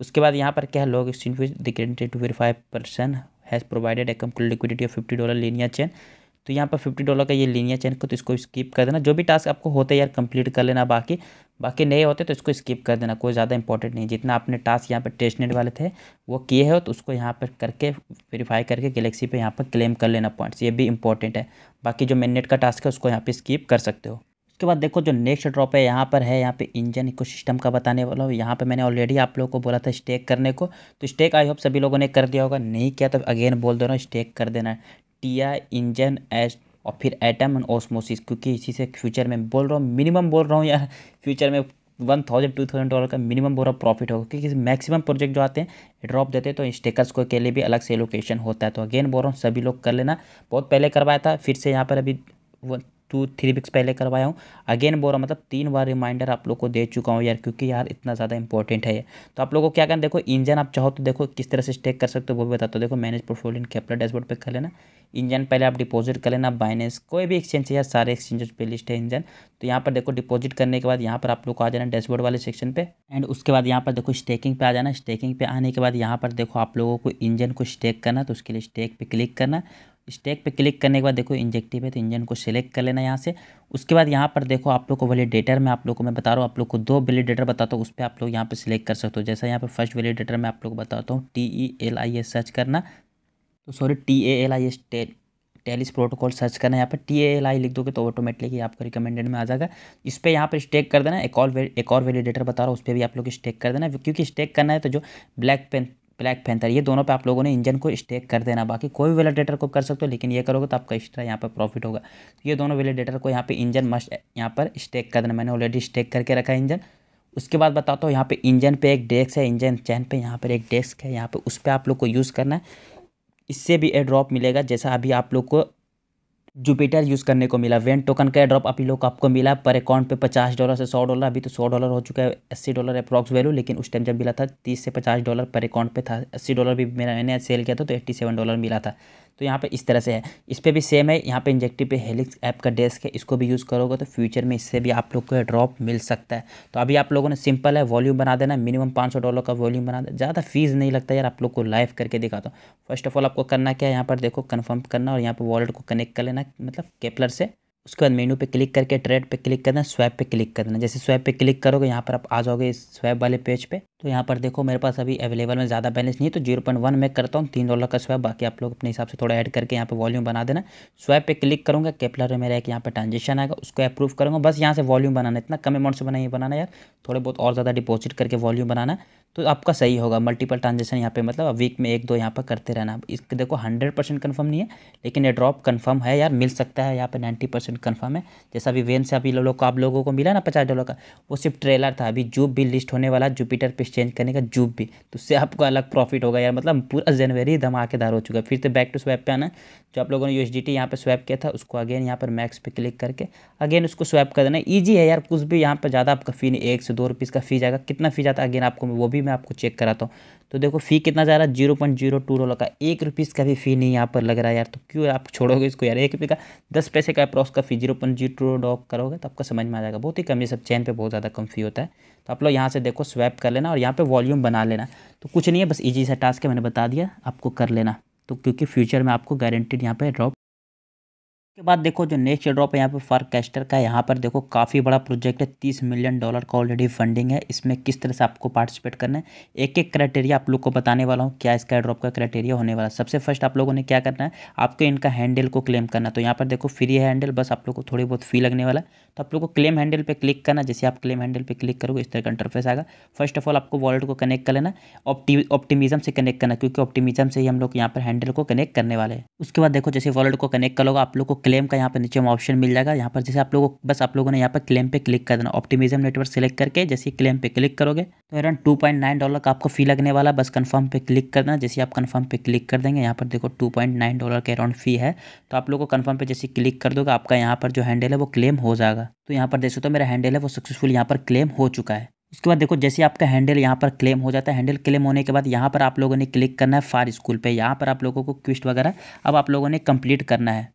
उसके बाद यहाँ पर क्या है लोग exchange fees to verify person has provided एकम liquidity of fifty dollar Linea chain तो यहाँ पर फिफ्टी डॉलर का ये लीनिया चेन को तो इसको स्किप कर देना जो भी टास्क आपको होते यार कंप्लीट कर लेना बाकी बाकी नहीं होते तो इसको स्किप कर देना कोई ज़्यादा इंपॉर्टेंट नहीं जितना आपने टास्क यहाँ पर टेस्टनेट वाले थे वो किए हो तो उसको यहाँ पर करके वेरीफाई करके गलेक्सी पे यहाँ पर क्लेम कर लेना पॉइंट्स ये भी इंपॉर्टेंट है बाकी जो मेन नेट का टास्क है उसको यहाँ पर स्किप कर सकते हो उसके बाद देखो जो नेक्स्ट ड्रॉप है यहाँ पर है यहाँ पे इंजन इकोसिस्टम का बताने वाला हूँ यहाँ पे मैंने ऑलरेडी आप लोगों को बोला था स्टेक करने को तो स्टेक आई होप सभी लोगों ने कर दिया होगा नहीं किया तो अगेन बोल दे रहा हूँ स्टेक कर देना है टिया इंजन एस और फिर एटम एंड ओसमोसिस क्योंकि इसी से फ्यूचर में बोल रहा हूँ मिनिमम बोल रहा हूँ यार फ्यूचर में one thousand two thousand dollar का मिनिमम बोरा प्रॉफिट होगा क्योंकि मैक्सिमम प्रोजेक्ट जो आते हैं ड्रॉप देते हैं तो स्टेकर्स को के लिए भी अलग से लोकेशन होता है तो अगेन बोल रहा हूँ सभी लोग कर लेना बहुत पहले करवाया था फिर से यहाँ पर अभी वो टू थ्री वीक्स पहले करवाया हूँ अगेन बोल रहा मतलब तीन बार रिमाइंडर आप लोग को दे चुका हूँ यार क्योंकि यार इतना ज़्यादा इंपॉर्टेंट है तो आप लोग को क्या करना देखो इंजन आप चाहो तो देखो किस तरह से स्टेक कर सकते हो वो भी बताते हो देखो manage portfolio in capital dashboard पर कर लेना इंजन पहले आप डिपॉजिट कर लेना बाइनेंस कोई भी एक्सचेंज है यार सारे एक्सचेंजेस पे लिस्ट है इंजन तो यहाँ पर देखो डिपॉजिट करने के बाद यहाँ पर आप लोग को आ जाना डैशबोर्ड वाले सेक्शन पे एंड उसके बाद यहाँ पर देखो स्टेकिंग पे आ जाना स्टेकिंग पे आने के बाद यहाँ पर देखो आप लोगों को इंजन को स्टेक करना तो उसके लिए स्टेक पर क्लिक करना स्टैक पे क्लिक करने के बाद देखो इंजेक्टिव है तो इंजन को सिलेक्ट कर लेना यहाँ से उसके बाद यहाँ पर देखो आप लोग को वैलिडेटर में आप लोग को मैं बता रहा हूँ आप लोग को दो वैलिडेटर बताता हूँ उस पर आप लोग यहाँ पे सिलेक्ट कर सकते हो जैसा यहाँ पे फर्स्ट वैलिडेटर में आप लोग को बताता हूँ T E L I S search करना तो sorry T A L I S Talis protocol search करना यहाँ पर टी ए एल आई लिख दोगे तो ऑटोमेटिकली आपको रिकमेंडेड में आ जाएगा इस पर यहाँ पर स्टेक कर देना एक और एक और वैलिडेटर बता रहा हूँ उस पर भी आप लोग स्टेक कर देना क्योंकि स्टेक करना है तो जो ब्लैक पेन ब्लैक पैंथर ये दोनों पे आप लोगों ने इंजन को स्टेक कर देना बाकी कोई वेलीडेटर को कर सकते हो लेकिन ये करोगे तो आपका एक्स्ट्रा यहाँ पर प्रॉफिट होगा तो ये दोनों वेलीडेटर को यहाँ पे इंजन मस्ट यहाँ पर स्टेक कर देना मैंने ऑलरेडी स्टेक करके रखा है इंजन उसके बाद बताता हूँ यहाँ पे इंजन पे एक डेस्क है इंजन चैन पे यहाँ पर एक डेस्क है यहाँ पे उस पर आप लोग को यूज़ करना है इससे भी एयर ड्रॉप मिलेगा जैसा अभी आप लोग को जुपिटर यूज़ करने को मिला वेंट टोकन का ड्रॉप आप लोग आपको मिला पर अकाउंट पे पचास डॉलर से सौ डॉलर अभी तो सौ डॉलर हो चुका है अस्सी डॉलर अप्रॉक्स वैल्यू लेकिन उस टाइम जब मिला था तीस से पचास डॉलर पर अकाउंट पे था अस्सी डॉलर भी मेरा मैंने सेल किया था तो एट्टी सेवन डॉलर मिला था तो यहाँ पर इस तरह से है इस पर भी सेम है यहाँ पर इंजेक्टिव पे हेलिक्स ऐप का डेस्क है इसको भी यूज़ करोगे तो फ्यूचर में इससे भी आप लोग को ड्रॉप मिल सकता है तो अभी आप लोगों ने सिंपल है वॉल्यूम बना देना मिनिमम पाँच डॉलर का वॉल्यूम बना देना ज़्यादा फीस नहीं लगता यार आप लोग को लाइव करके दिखाता हूँ फर्स्ट ऑफ ऑल आपको करना क्या है यहाँ पर देखो कन्फर्म करना और यहाँ पर वॉलेट को कनेक्ट कर लेना मतलब केपलर से उसके बाद मेनू पे क्लिक करके ट्रेड पे क्लिक करना स्वैप पे क्लिक करना जैसे स्वैप पे क्लिक करोगे यहाँ पर आप आ जाओगे इस स्वैप वाले पेज पे तो यहाँ पर देखो मेरे पास अभी अवेलेबल में ज़्यादा बैलेंस नहीं है तो जीरो पॉइंट वन मैं करता हूँ तीन डॉलर का स्वैप बाकी आप लोग अपने हिसाब से थोड़ा ऐड करके यहाँ पर वॉल्यूम बना देना स्वैप पर क्लिक करूँगा कैपलर में मेरा एक यहाँ पर ट्रांजेक्शन आएगा उसको अप्रूव करूँगा बस यहाँ से वॉल्यूम बनाना इतना कम अमाउंट से बनाइए बनाना यार थोड़े बहुत और ज़्यादा डिपोजिट करके वॉल्यूम बनाना तो आपका सही होगा मल्टीपल ट्रांजेक्शन यहाँ पे मतलब वीक में एक दो यहाँ पर करते रहना इसके देखो हंड्रेड परसेंट कन्फर्म नहीं है लेकिन ये ड्रॉप कन्फर्म है यार मिल सकता है यहाँ पे नाइन्टी परसेंट कन्फर्म है जैसा अभी वेन से अभी लोग को आप लोगों को मिला ना पचास डॉलर का वो सिर्फ ट्रेलर था अभी जूब भी लिस्ट होने वाला जुपिटर पे चेंज करने का जूब भी तो उससे आपको अलग प्रॉफिट होगा यार मतलब पूरा जनवरी धमाकेदार हो चुका है फिर से बैक टू स्वैप पे आना जो आप लोगों ने यू एच डी टी यहाँ पर स्वैप किया था उसको अगेन यहाँ पर मैक्स पे क्लिक करके अगेन उसको स्वैप कर देना ईजी है यार कुछ भी यहाँ पर ज़्यादा आपका फी नहीं एक से दो रुपीज़ का फी जाएगा कितना फी जाता है अगेन आपको वो भी मैं आपको चेक कराता हूँ तो देखो फ़ी कितना जा रहा है zero point zero two dollar का एक रुपीज़ का भी फ़ी नहीं यहाँ पर लग रहा है यार तो क्यों आप छोड़ोगे इसको यार एक रुपये का दस पैसे का अप्रॉस का fee zero point zero two डॉक करोगे तो आपको समझ में आ जाएगा बहुत ही कम ये सब चैन पे बहुत ज़्यादा कम फी होता है तो आप लोग यहाँ से देखो स्वैप कर लेना और यहाँ पर वॉल्यूम बना लेना तो कुछ नहीं है बस ईजी सा टास्क है मैंने बता दिया आपको कर लेना तो क्योंकि फ्यूचर में आपको गारंटीड यहाँ पर ड्रॉप उसके बाद देखो जो नेक्स्ट ड्रॉप है यहाँ पे फारकेस्टर का यहाँ पर देखो काफ़ी बड़ा प्रोजेक्ट है तीस मिलियन डॉलर का ऑलरेडी फंडिंग है इसमें किस तरह से आपको पार्टिसिपेट करना है एक एक क्राइटेरिया आप लोग को बताने वाला हूँ क्या इसका ड्रॉप का क्राइटेरिया होने वाला है सबसे फर्स्ट आप लोगों ने क्या करना है आपको इनका हैंडल को क्लेम करना तो यहाँ पर देखो फ्री है हैंडल बस आप लोग को थोड़ी बहुत फी लगने वाला है तो आप लोग को क्लेम हैंडल पर क्लिक करना जैसे आप क्लेम हैंडल पर क्लिक करोगे इस तरह का इंटरफेस आएगा फर्स्ट ऑफ ऑल आपको वॉलेट को कनेक्ट कर लेना ऑप्टिमिज्म से कनेक्ट करना क्योंकि ऑप्टिमिज्म से ही हम लोग यहाँ पर हैंडल को कनेक्ट करने वाले हैं उसके बाद देखो जैसे वॉलेट को कनेक्ट करोगे आप लोग को क्लेम का यहाँ पर नीचे में ऑप्शन मिल जाएगा यहाँ पर जैसे आप लोगों बस आप लोगों ने यहाँ पर क्लेम पे क्लिक कर देना ऑप्टिमिज्म नेटवर्क सेलेक्ट करके जैसे क्लेम पे क्लिक करोगे तो around two point nine dollar का आपको फी लगने वाला बस कन्फर्म पे क्लिक करना जैसे आप कन्फर्म पे क्लिक कर देंगे यहाँ पर देखो टू पॉइंट नाइन डॉलर के अराउंड फी है तो आप लोगों को कन्फर्म पे जैसे क्लिक कर दोगे आपका यहाँ पर जो हैंडल है वो क्लेम हो जाएगा तो यहाँ पर देखो तो मेरा हैंडल है वो सक्सेसफुल यहाँ पर क्लेम हो चुका है उसके बाद देखो जैसे आपका हैंडल यहाँ पर क्लेम हो जाता है हैंडल क्लेम होने के बाद यहाँ पर आप लोगों ने क्लिक करना है फार स्कूल पे यहाँ पर आप लोगों को क्विस्ट वगैरह अब आप लोगों ने कंप्लीट करना है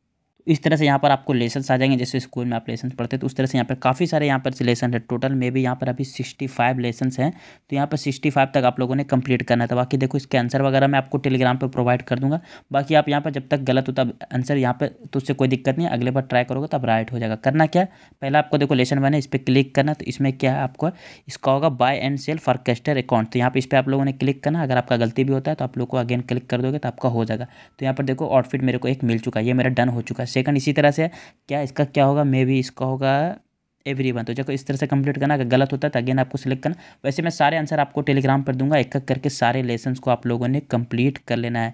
इस तरह से यहाँ पर आपको लेसन्स आ जाएंगे जैसे स्कूल में आप लेसन पढ़ते तो उस तरह से यहाँ पर काफ़ी सारे यहाँ पर लेसन है टोटल में भी यहाँ पर अभी सिक्सटी फाइव लेसन्स हैं तो यहाँ पर सिक्सटी फाइव तक आप लोगों ने कंप्लीट करना था तो बाकी देखो इसके आंसर वगैरह मैं आपको टेलीग्राम पर प्रोवाइड कर दूँगा बाकी आप यहाँ पर जब तक गलत होता आंसर यहाँ पर तो उससे कोई दिक्कत नहीं अगले बार ट्राई करोगे तब राइट हो जाएगा करना क्या पहले आपको देखो लेसन बने इस पर क्लिक करना तो इसमें क्या है आपको इसका होगा बाय एंड सेल फॉर कस्टर अकाउंट तो यहाँ पर इस पर आप लोगों ने क्लिक करना अगर आपका गलती भी होता है तो आप लोग को अगेन क्लिक कर दोगे तो आपका हो जाएगा तो यहाँ पर देखो आउटफिट मेरे को एक मिल चुका है ये मेरा डन हो चुका है सेकंड इसी तरह से क्या इसका क्या होगा मे भी इसका होगा एवरी वन तो जब इस तरह से कंप्लीट करना अगर गलत होता है तो अगेन आपको सिलेक्ट करना वैसे मैं सारे आंसर आपको टेलीग्राम पर दूंगा एक एक करके सारे लेसन्स को आप लोगों ने कंप्लीट कर लेना है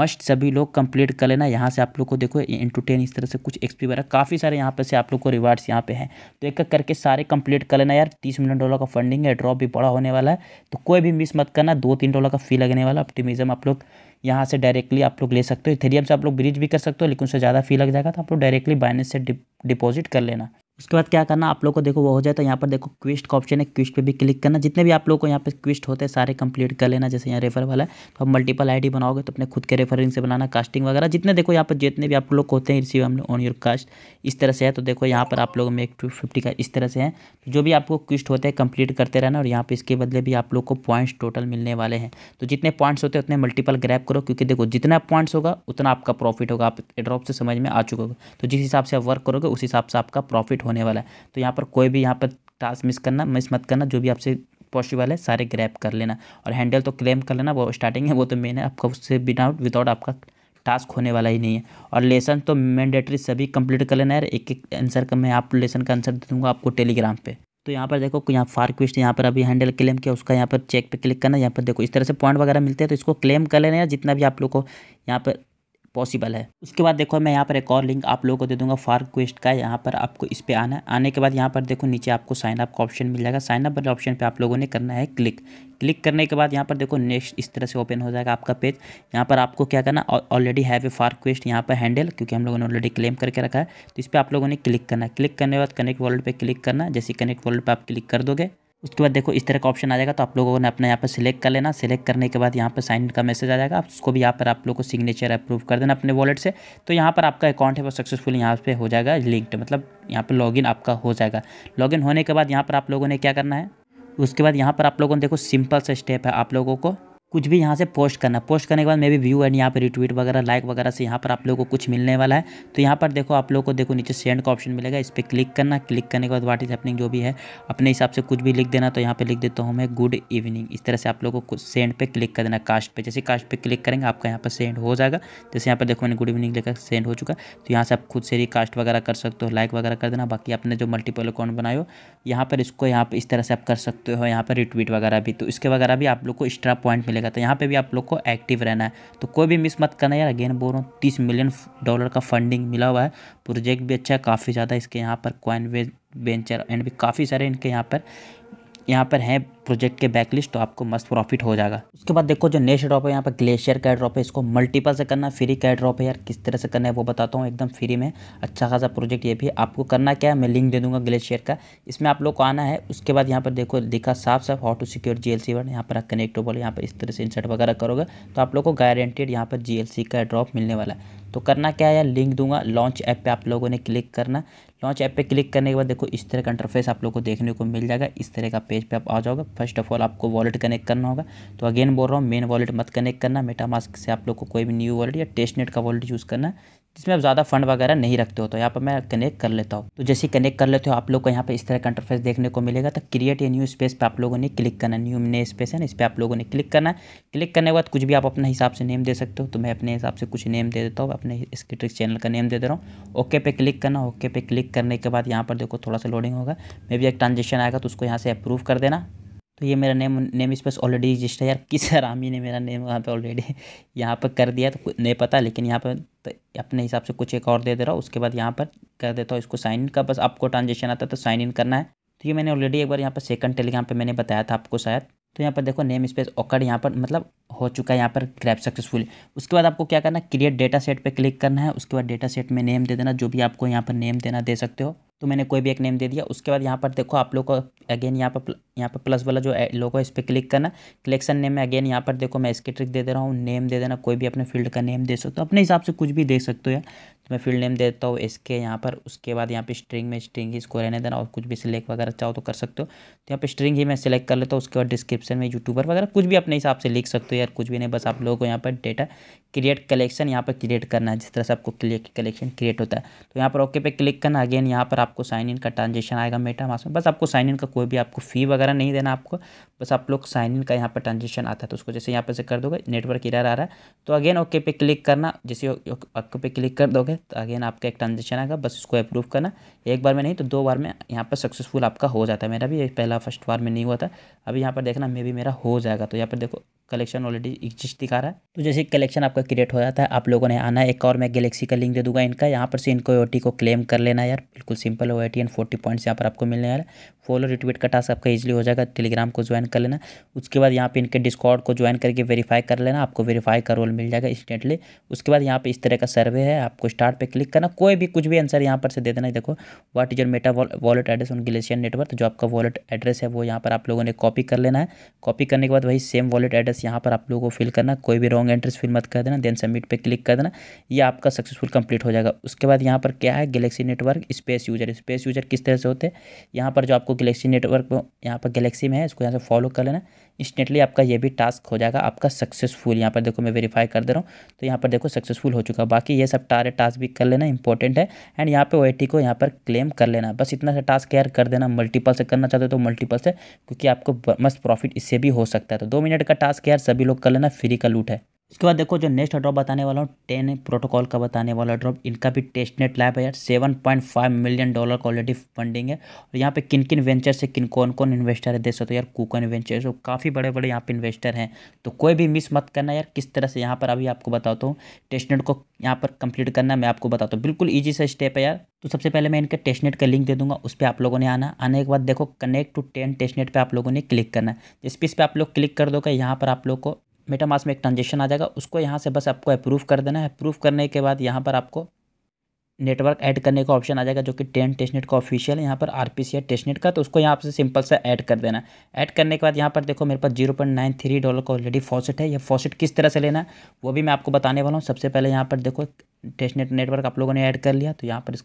मस्ट सभी लोग कंप्लीट कर लेना यहाँ से आप लोग को देखो इंटरटेन इस तरह से कुछ एक्सपी वगैरह काफ़ी सारे यहाँ पर से आप लोग को रिवार्ड्स यहाँ पे हैं तो एक एक करके सारे कंप्लीट कर लेना यार तीस मिलियन डॉलर का फंडिंग है ड्रॉप भी बड़ा होने वाला है तो कोई भी मिस मत करना दो तीन डॉलर का फी लगने वाला ऑप्टिमिज्म आप लोग यहाँ से डायरेक्टली आप लोग ले सकते हो इथेरियम से आप लोग ब्रिज भी कर सकते हो लेकिन उससे ज़्यादा फी लग जाएगा तो आप लोग डायरेक्टली बाइनेंस से डिपॉजिट कर लेना उसके बाद क्या करना आप लोग को देखो वो हो जाए तो यहाँ पर देखो क्विस्ट का ऑप्शन है क्विस्ट पे भी क्लिक करना जितने भी आप लोगों को यहाँ पे क्विस्ट होते हैं सारे कंप्लीट कर लेना जैसे यहाँ रेफर वाला है तो आप मल्टीपल आईडी बनाओगे तो अपने खुद के रेफरिंग से बनाना कास्टिंग वगैरह जितने देखो यहाँ पर जितने भी आप लोग होते हैं रिसीव हम ऑन योर कास्ट इस तरह से है तो देखो यहाँ पर आप लोगों में एक टू फिफ्टी का इस तरह से है तो जो भी आपको क्विस्ट होते हैं कंप्लीट करते रहना और यहाँ पर इसके बदले भी आप लोग को पॉइंट्स टोटल मिलने वाले हैं तो जितने पॉइंट्स होते हैं उतने मल्टीपल ग्रैप करो क्योंकि देखो जितना पॉइंट्स होगा उतना आपका प्रॉफिट होगा आप ड्रॉप से समझ में आ चुका होगा तो जिस हिसाब से आप वर्क करोगे उस हिसाब से आपका प्रॉफिट होने वाला है तो यहाँ पर कोई भी यहाँ पर टास्क मिस करना मिस मत करना जो भी आपसे पॉसिबल है सारे ग्रैप कर लेना और हैंडल तो क्लेम कर लेना वो स्टार्टिंग है वो तो मेन है आपका उससे बिना विदाउट आपका टास्क होने वाला ही नहीं है और लेसन तो मैंडेटरी सभी कंप्लीट कर लेना है एक एक आंसर का मैं आप लेसन का आंसर दे दूँगा आपको टेलीग्राम पे तो यहाँ पर देखो यहाँ फार क्विस्ट यहाँ पर अभी हैंडल क्लेम किया उसका यहाँ पर चेक पे क्लिक करना यहाँ पर देखो इस तरह से पॉइंट वगैरह मिलते हैं तो इसको क्लेम कर लेना है जितना भी आप लोग को यहाँ पर पॉसिबल है उसके बाद देखो मैं यहाँ पर एक और लिंक आप लोगों को दे दूंगा फार क्वेस्ट का यहाँ पर आपको इस पर आना है आने के बाद यहाँ पर देखो नीचे आपको साइन अप का ऑप्शन मिल जाएगा साइन अप वाले ऑप्शन पे आप लोगों ने करना है क्लिक क्लिक करने के बाद यहाँ पर देखो नेक्स्ट इस तरह से ओपन हो जाएगा आपका पेज यहाँ पर आपको क्या करना ऑलरेडी हैव ए फार क्वेस्ट यहाँ पर हैंडल क्योंकि हम लोगों ने ऑलरेडी क्लेम करके रखा है तो इस पर आप लोगों ने क्लिक करना है क्लिक करने के बाद कनेक्ट वर्ल्ड पर क्लिक करना जैसे कनेक्ट वर्ल्ड पर आप क्लिक कर दोगे उसके बाद देखो इस तरह का ऑप्शन आ जाएगा तो आप लोगों ने अपना यहाँ पर सिलेक्ट कर लेना सिलेक्ट करने के बाद यहाँ पर साइन का मैसेज आ जाएगा उसको भी यहाँ पर आप लोगों को सिग्नेचर अप्रूव कर देना अपने वॉलेट से तो यहाँ पर आपका अकाउंट है वो सक्सेसफुल यहाँ पे हो जाएगा लिंक्ड मतलब यहाँ पर लॉगिन आपका हो जाएगा लॉगिन होने के बाद यहाँ पर आप लोगों ने क्या करना है उसके बाद यहाँ पर आप लोगों ने देखो सिंपल सा स्टेप है आप लोगों को कुछ भी यहाँ से पोस्ट करना पोस्ट करने के बाद मे भी व्यू एंड यहाँ पर रिट्वीट वगैरह लाइक वगैरह से यहाँ पर आप लोगों को कुछ मिलने वाला है तो यहाँ पर देखो आप लोगों को देखो नीचे सेंड का ऑप्शन मिलेगा इस पर क्लिक करना क्लिक करने के बाद वाट इज हैपनिंग जो भी है अपने हिसाब से कुछ भी लिख देना तो यहाँ पर लिख देता हूँ मैं गुड इवनिंग इस तरह से आप लोगों को सेंड पर क्लिक कर देना कास्ट पर जैसे कास्ट पर क्लिक करेंगे आपका यहाँ पर सेंड हो जाएगा जैसे यहाँ पर देखो मैंने गुड इवनिंग लेकर सेंड हो चुका तो यहाँ से आप खुद से ही कास्ट वगैरह कर सकते हो लाइक वगैरह कर देना बाकी आपने जो मल्टीपल अकाउंट बनाए यहाँ पर इसको यहाँ पर इस तरह से आप कर सकते हो यहाँ पर रिट्वीट वगैरह भी तो इसके वगैरह भी आप लोग को एक्स्ट्रा पॉइंट मिलेगा मिलेगा तो यहाँ पे भी आप लोग को एक्टिव रहना है तो कोई भी मिस मत करना यार अगेन बोल रहा हूँ तीस मिलियन डॉलर का फंडिंग मिला हुआ है प्रोजेक्ट भी अच्छा है काफ़ी ज़्यादा इसके यहाँ पर कॉइन वेंचर एंड भी काफ़ी सारे इनके यहाँ पर यहाँ पर है प्रोजेक्ट के बैकलिस्ट तो आपको मस्त प्रॉफिट हो जाएगा उसके बाद देखो जो नेक्स्ट ड्रॉप है यहाँ पर ग्लेशियर का ड्रॉप है इसको मल्टीपल से करना फ्री का ड्रॉप है यार किस तरह से करना है वो बताता हूँ एकदम फ्री में अच्छा खासा प्रोजेक्ट ये भी आपको करना क्या है मैं लिंक दे दूँगा ग्लेशियर का इसमें आप लोग को आना है उसके बाद यहाँ पर देखो लिखा साफ साफ how to secure G L C one यहाँ पर आप हो यहाँ पर इस तरह से इंसर्ट वगैरह करोगे तो आप लोग को गारंटेड यहाँ पर जी एल सी का ड्रॉप मिलने वाला है तो करना क्या है लिंक दूंगा लॉन्च ऐप पे आप लोगों ने क्लिक करना लॉन्च ऐप पे क्लिक करने के बाद देखो इस तरह का इंटरफेस आप लोग को देखने को मिल जाएगा इस तरह का पेज पे आप आ जाओगे फर्स्ट ऑफ ऑल आपको वॉलेट कनेक्ट करना होगा तो अगेन बोल रहा हूँ मेन वॉलेट मत कनेक्ट करना मेटामास्क से आप लोग को कोई भी न्यू वॉलेट या टेस्ट का वॉलेट यूज़ करना जिसमें आप ज़्यादा फंड वगैरह नहीं रखते हो तो यहाँ पर मैं कनेक्ट कर लेता हूँ तो जैसे ही कनेक्ट कर लेते हो आप लोग को यहाँ पर इस तरह का इंटरफेस देखने को मिलेगा तो क्रिएट ए न्यू स्पेस पे आप लोगों ने क्लिक करना न्यू नए स्पेस है ना इस पर आप लोगों ने क्लिक करना क्लिक करने के बाद कुछ भी आप अपने हिसाब से नेम दे सकते हो तो मैं अपने हिसाब से कुछ नेम दे देता हूँ अपने इसके ट्रिक्स चैनल का नेम दे दे रहा हूँ ओके पे क्लिक करना ओके पे क्लिक करने के बाद यहाँ पर देखो थोड़ा सा लोडिंग होगा मे भी एक ट्रांजेक्शन आएगा तो उसको यहाँ से अप्रूव कर देना तो ये मेरा name name space already register है यार किस हरामी ने मेरा नेम वहाँ पे ऑलरेडी यहाँ पर कर दिया तो नहीं पता लेकिन यहाँ पर तो अपने हिसाब से कुछ एक और दे दे रहा हूँ उसके बाद यहाँ पर कर देता हूँ इसको साइन इन का बस आपको ट्रांजेक्शन आता है तो साइन इन करना है तो ये मैंने ऑलरेडी एक बार यहाँ पर सेकंड टेलीग्राम पर मैंने बताया था आपको शायद तो यहाँ पर देखो नेम स्पेस ओकड़ यहाँ पर मतलब हो चुका है यहाँ पर ग्रैप सक्सेसफुल उसके बाद आपको क्या करना क्रिएट डेटा सेट पर क्लिक करना है उसके बाद डेटा सेट में नेम दे देना जो भी आपको यहाँ पर नेम देना दे सकते हो तो मैंने कोई भी एक नेम दे दिया उसके बाद यहाँ पर देखो आप लोग को अगेन यहाँ पर यहाँ पर प्लस वाला जो लोगो है इस पर क्लिक करना कलेक्शन नेम में अगेन यहाँ पर देखो मैं इसकी ट्रिक दे दे रहा हूँ नेम दे देना कोई भी अपने फील्ड का नेम दे सकते हो अपने हिसाब से कुछ भी दे सकते हो यार मैं फील्ड नेम दे देता हूँ इसके यहाँ पर उसके बाद यहाँ पे स्ट्रिंग में स्ट्रिंग ही इसको रहने देना और कुछ भी सिलेक्ट वगैरह चाहो तो कर सकते हो तो यहाँ पे स्ट्रिंग ही मैं सिलेक्ट कर लेता हूँ उसके बाद डिस्क्रिप्शन में यूट्यूबर वगैरह कुछ भी अपने हिसाब से लिख सकते हो यार कुछ भी नहीं बस आप लोगों को यहाँ पर डेटा क्रिएट कलेक्शन यहाँ पर क्रिएट करना है जिस तरह से आपको कलेक्शन क्रिएट होता है तो यहाँ पर ओके पे क्लिक करना अगेन यहाँ पर आपको साइन इन का ट्रांजेक्शन आएगा मेटा मास में बस आपको साइन इन का कोई भी आपको फी वगैरह नहीं देना आपको बस आप लोग साइन इन का यहाँ पर ट्रांजेक्शन आता है तो उसको जैसे यहाँ पर से कर दोगे नेटवर्क इधर आ रहा है तो अगेन ओके पे क्लिक करना जैसे ओके पे क्लिक कर दोगे तो अगेन आपका एक ट्रांजेक्शन आएगा बस उसको अप्रूव करना एक बार में नहीं तो दो बार में यहाँ पर सक्सेसफुल आपका हो जाता है मेरा भी पहला फर्स्ट बार में नहीं हुआ था अभी यहाँ पर देखना मे भी मेरा हो जाएगा तो यहाँ पर देखो कलेक्शन ऑलरेडी एग्जिस्ट दिखा रहा है तो जैसे कलेक्शन आपका क्रिएट हो जाता है आप लोगों ने आना है एक और मैं गैलेक्सी का लिंक दे दूंगा इनका यहाँ पर से इनको ओ को क्लेम कर लेना यार बिल्कुल simple O and forty points यहाँ पर आपको मिलने वाला है फॉलो रिट्वीट का टास्क आपका इजिली हो जाएगा टेलीग्राम को ज्वाइन कर लेना उसके बाद यहाँ पर इनके डिस्कॉर्ड को ज्वाइन करके वेरीफाई कर लेना आपको वेरीफाई का रोल मिल जाएगा इंस्टेंटली उसके बाद यहाँ पर इस तरह का सर्वे है आपको स्टार्ट पे क्लिक करना कोई भी कुछ भी आंसर यहाँ पर से दे देना देखो what is your meta wallet address on glacier network जो आपका वॉलेट एड्रेस है वो यहाँ पर आप लोगों ने कॉपी कर लेना है कॉपी करने के बाद वही सेम वॉलेट एड्रेस बस यहाँ पर आप लोगों को फिल करना कोई भी रॉन्ग एंट्रेस फिल मत कर देना देन सबमिट पे क्लिक कर देना ये आपका सक्सेसफुल कंप्लीट हो जाएगा उसके बाद यहाँ पर क्या है galaxy network space user space user किस तरह से होते हैं यहाँ पर जो आपको गलेक्सी नेटवर्क यहाँ पर गलेक्सी में है इसको यहाँ से फॉलो कर लेना इंस्टेंटली आपका ये भी टास्क हो जाएगा आपका सक्सेसफुल यहाँ पर देखो मैं वेरीफाई कर दे रहा हूँ तो यहाँ पर देखो सक्सेसफुल हो चुका बाकी ये सब टारे टास्क भी कर लेना इंपॉर्टेंट है एंड यहाँ पे ओ को यहाँ पर क्लेम कर लेना बस इतना सा टास्क केयर कर देना मल्टीपल से करना चाहते हो तो मल्टीपल से क्योंकि आपको मस्त प्रॉफिट इससे भी हो सकता है तो दो मिनट का टास्क केयर सभी लोग कर लेना फ्री का लूट है इसके बाद देखो जो नेक्स्ट ड्रॉप बताने वाला हूँ टेन प्रोटोकॉल का बताने वाला ड्रॉप इनका भी टेस्ट नेट लैब है यार seven point five million dollar का ऑलरेडी फंडिंग है और यहाँ पे किन किन वेंचर से किन कौन कौन इन्वेस्टर है देख सकते हो यार कूकन वेंचर्स जो काफ़ी बड़े बड़े यहाँ पे इन्वेस्टर हैं तो कोई भी मिस मत करना यार किस तरह से यहाँ पर अभी आपको बताता हूँ टेस्ट नेट को यहाँ पर कंप्लीट करना मैं आपको बताता हूँ बिल्कुल ईजी सा स्टेप है यार तो सबसे पहले मैं इनके टेस्टनेट का लिंक दे दूंगा उस पर आप लोगों ने आना आने के बाद देखो कनेक्ट टू टेन टेस्टनेट पर आप लोगों ने क्लिक करना है जिस पे पर आप लोग क्लिक कर दोगे यहाँ पर आप लोग को मेटामास में एक ट्रांजेक्शन आ जाएगा उसको यहाँ से बस आपको अप्रूव कर देना है अप्रूव करने के बाद यहाँ पर आपको नेटवर्क ऐड करने का ऑप्शन आ जाएगा जो कि टेन टेस्टनेट का ऑफिशियल है यहाँ पर आर पी सी है टेस्टनेट का तो उसको यहाँ आपसे सिंपल सा ऐड कर देना ऐड करने के बाद यहाँ पर देखो मेरे पास zero point nine three dollar का ऑलरेडी फॉसिट है यह फॉसिट किस तरह से लेना है वो भी मैं आपको बताने वाला हूँ सबसे पहले यहाँ पर देखो टेस्टनेट नेटवर्क आप लोगों ने ऐड कर लिया तो यहाँ पर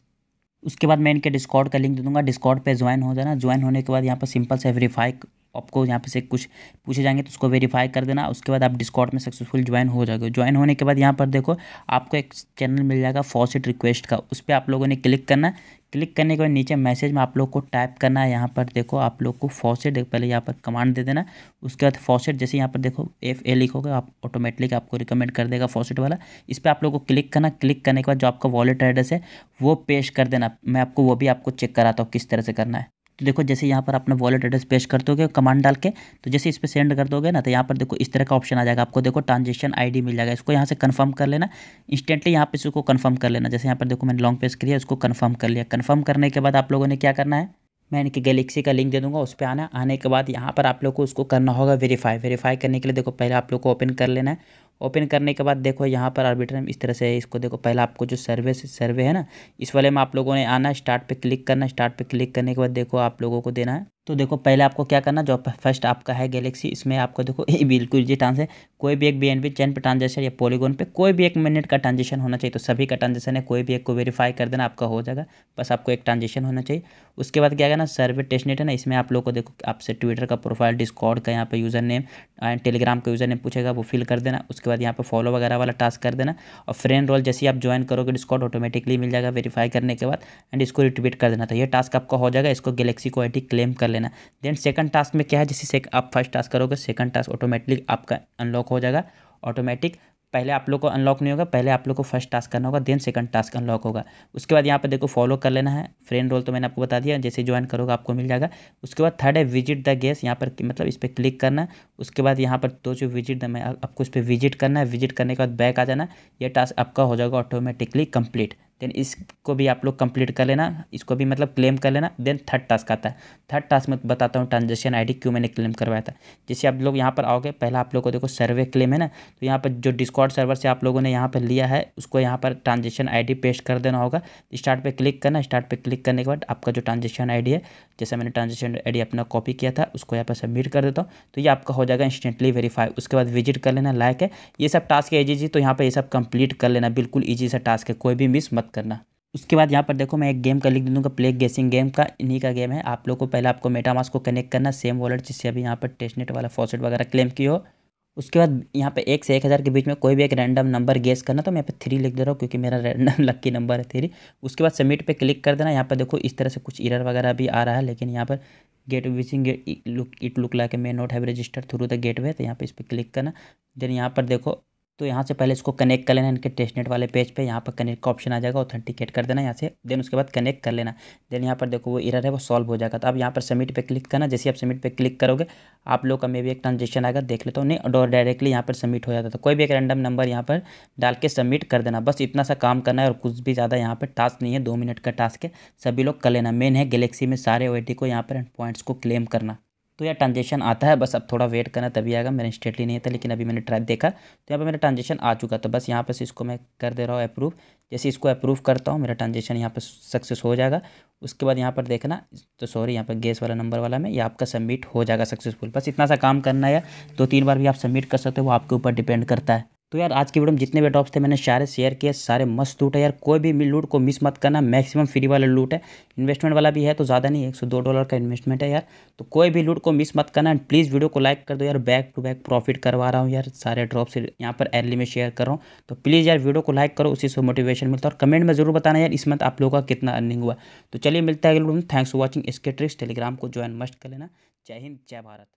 उसके बाद मैं इनके डिस्काउंट का लिंक दे दूँगा डिस्काउंट पर ज्वाइन हो जाना ज्वाइन होने के बाद यहाँ पर सिंपल से वेरीफाई आपको यहाँ पे से कुछ पूछे जाएंगे तो उसको वेरीफाई कर देना उसके बाद आप डिस्कॉट में सक्सेसफुल ज्वाइन हो जाओगे ज्वाइन होने के बाद यहाँ पर देखो आपको एक चैनल मिल जाएगा फॉसिट रिक्वेस्ट का उस पर आप लोगों ने क्लिक करना क्लिक करने के बाद नीचे मैसेज में आप लोग को टाइप करना है यहाँ पर देखो आप लोग को फॉसेट पहले यहाँ पर कमांड दे देना उसके बाद फॉसेट जैसे यहाँ पर देखो एफ ए लिखोगे आप ऑटोमेटिक आपको रिकमेंड कर देगा फॉसेट वाला इस पर आप लोग को क्लिक करना क्लिक करने के बाद जो आपका वॉलेट एड्रेस है वो पेश कर देना मैं आपको वो भी आपको चेक कराता हूँ किस तरह से करना है तो देखो जैसे यहाँ पर अपना वॉलेट एड्रेस पेश कर दोगे कमांड डाल के तो जैसे इस पर सेंड कर दोगे ना तो यहाँ पर देखो इस तरह का ऑप्शन आ जाएगा आपको देखो ट्रांजेक्शन आईडी मिल जाएगा इसको यहाँ से कंफर्म कर लेना इंस्टेंटली यहाँ पे इसको कंफर्म कर लेना जैसे यहाँ पर देखो मैंने लॉन्ग पेज किया उसको कन्फर्म कर लिया कन्फर्म करने के बाद आप लोगों ने क्या करना है मैं इनके गैलेक्सी का लिंक दे दूंगा उस पर आना आने के बाद यहाँ पर आप लोग को उसको करना होगा वेरीफाई वेरीफाई करने के लिए देखो पहले आप लोग को ओपन कर लेना है ओपन करने के बाद देखो यहाँ पर आर्बिटर इस तरह से इसको देखो पहला आपको जो सर्वे सर्वे है ना इस वाले में आप लोगों ने आना स्टार्ट पे क्लिक करना स्टार्ट पे क्लिक करने के बाद देखो आप लोगों को देना है तो देखो पहले आपको क्या करना जो फर्स्ट आपका है गैलेक्सी इसमें आपको देखो *laughs* ये बिल्कुल जी ट्रांस है कोई भी एक बी एन बी चैन पर ट्रांजेक्शन या पोलीगोन पे कोई भी एक मिनट का ट्रांजेक्शन होना चाहिए तो सभी का ट्रांजेक्शन है कोई भी एक को वेरीफाई कर देना आपका हो जाएगा बस आपको एक ट्रांजेक्शन होना चाहिए उसके बाद क्या करना सर्वे टेस्टनेट है ना इसमें आप लोग को देखो आपसे ट्विटर का प्रोफाइल डिस्कॉर्ड का यहाँ पर यूज़र नेम एंड टेलीग्राम का यूज़र ने पूछेगा वो फिल कर देना उसके बाद यहाँ पे फॉलो वगैरह वाला टास्क कर देना और फ्रेंड रोल जैसे आप ज्वाइन करोगे डिस्कॉट ऑटोमेटिकली मिल जाएगा वेरीफाई करने के बाद एंड इसको रिट्वीट कर देना तो ये टास्क आपका हो जाएगा इसको गैलेक्सी को आई क्लेम कर लेना देन सेकंड टास्क में क्या है जैसे आप फर्स्ट टास्क करोगे सेकंड टास्क ऑटोमेटिकली आपका अनलॉक हो जाएगा ऑटोमेटिक पहले आप लोग को अनलॉक नहीं होगा पहले आप लोग को फर्स्ट टास्क करना होगा देन सेकंड टास्क अनलॉक होगा उसके बाद यहाँ पर देखो फॉलो कर लेना है फ्रेंड रोल तो मैंने आपको बता दिया जैसे ज्वाइन करोगे आपको मिल जाएगा उसके बाद थर्ड है विजिट द गेस यहाँ पर मतलब इस पर क्लिक करना उसके बाद यहाँ पर दो जो विजिट मैं आपको इस पर विजिट करना है विजिट करने के बाद बैक आ जाना यह टास्क आपका हो जाएगा ऑटोमेटिकली कंप्लीट देन इसको भी आप लोग कंप्लीट कर लेना इसको भी मतलब क्लेम कर लेना देन थर्ड टास्क आता है थर्ड टास्क में बताता हूँ ट्रांजेक्शन आईडी क्यों मैंने क्लेम करवाया था जैसे आप लोग यहाँ पर आओगे पहला आप लोग को देखो सर्वे क्लेम है ना तो यहाँ पर जो डिस्कॉर्ड सर्वर से आप लोगों ने यहाँ पर लिया है उसको यहाँ पर ट्रांजेक्शन आई पेस्ट कर देना होगा स्टार्ट पर क्लिक करना स्टार्ट पर क्लिक करने के बाद आपका जो ट्रांजेक्शन आई है जैसे मैंने ट्रांजेक्शन आई अपना कॉपी किया था उसको यहाँ पर सबमिट कर देता हूँ तो ये आपका हो जाएगा इंस्टेंटली वेरीफाई उसके बाद विजिट कर लेना लाइक है ये सब टास्क है जी तो यहाँ पर ये सब कंप्लीट कर लेना बिल्कुल ईजी सा टास्क है कोई भी मिस मत बात करना उसके बाद यहाँ पर देखो मैं एक गेम का लिख दे दूँगा प्ले गेसिंग गेम का इन्हीं का गेम है आप लोग को पहले आपको मेटामास को कनेक्ट करना सेम वॉलेट जिससे अभी यहाँ पर टेस्टनेट वाला फॉसेट वगैरह क्लेम की हो उसके बाद यहाँ पर एक से एक हज़ार के बीच में कोई भी एक रैंडम नंबर गेस करना तो मैं यहाँ पर थ्री लिख दे रहा हूँ क्योंकि मेरा रैंडम लक्की नंबर है थ्री उसके बाद सबमिट पर क्लिक कर देना यहाँ पर देखो इस तरह से कुछ इरर वगैरह भी आ रहा है लेकिन यहाँ पर गेट विचिंग look it look like may not have register through the gateway तो यहाँ पर इस पर क्लिक करना देन यहाँ पर देखो तो यहाँ से पहले इसको कनेक्ट कर लेना इनके टेस्टनेट वाले पेज पे यहाँ पर कनेक्ट का ऑप्शन आ जाएगा ऑथेंटिकेट कर देना यहाँ से देन उसके बाद कनेक्ट कर लेना देन यहाँ पर देखो वो इरर है वो सॉल्व हो जाएगा तो आप यहाँ पर सबमिट पे क्लिक करना जैसे आप सबमिट पे क्लिक करोगे आप लोग का मे भी एक ट्रांजेक्शन आएगा देख लेता हूँ नहीं और डायरेक्टली यहाँ पर सबमिट हो जाता तो कोई भी एक रैंडम नंबर यहाँ पर डाल के सबमिट कर देना बस इतना सा काम करना है और कुछ भी ज़्यादा यहाँ पर टास्क नहीं है दो मिनट का टास्क है सभी लोग कर लेना मेन है गैलेक्सी में सारे ओ को यहाँ पर पॉइंट्स को क्लेम करना तो यह ट्रांजेक्शन आता है बस अब थोड़ा वेट करना तभी आएगा मेरा इंस्टेंटली नहीं था लेकिन अभी मैंने ट्राइप देखा तो यहाँ पर मेरा ट्रांजेक्शन आ चुका था तो बस यहाँ पर इसको मैं कर दे रहा हूँ अप्रूव जैसे इसको अप्रूव करता हूँ मेरा ट्रांजेक्शन यहाँ पर सक्सेस हो जाएगा उसके बाद यहाँ पर देखना तो सॉरी यहाँ पर गैस वाला नंबर वाला में ये आपका सबमिट हो जाएगा सक्सेसफुल बस इतना सा काम करना है दो तीन बार भी आप सबमिट कर सकते हो वो आपके ऊपर डिपेंड करता है तो यार आज की वीडियो में जितने भी टॉप्स थे मैंने सारे शेयर किए सारे मस्त लूट है यार कोई भी लूट को मिस मत करना मैक्सिमम फ्री वाला लूट है इन्वेस्टमेंट वाला भी है तो ज़्यादा नहीं एक सौ दो डॉलर का इन्वेस्टमेंट है यार तो कोई भी लूट को मिस मत करना एंड प्लीज़ वीडियो को लाइक कर दो यार बैक टू बैक प्रॉफिट करवा रहा हूँ यार सारे से यहाँ पर एरली में शेयर कर रहा हूँ तो प्लीज़ यार वीडियो को लाइक करो उसी से मोटिवेशन मिलता है और कमेंट में जरूर बताना यार इस मंथ आप लोगों का कितना अर्निंग हुआ तो चलिए मिलता है थैंक्स फॉर वॉचिंग इसके ट्रिक्स टेलीग्राम को ज्वाइन मस्ट कर लेना जय हिंद जय भारत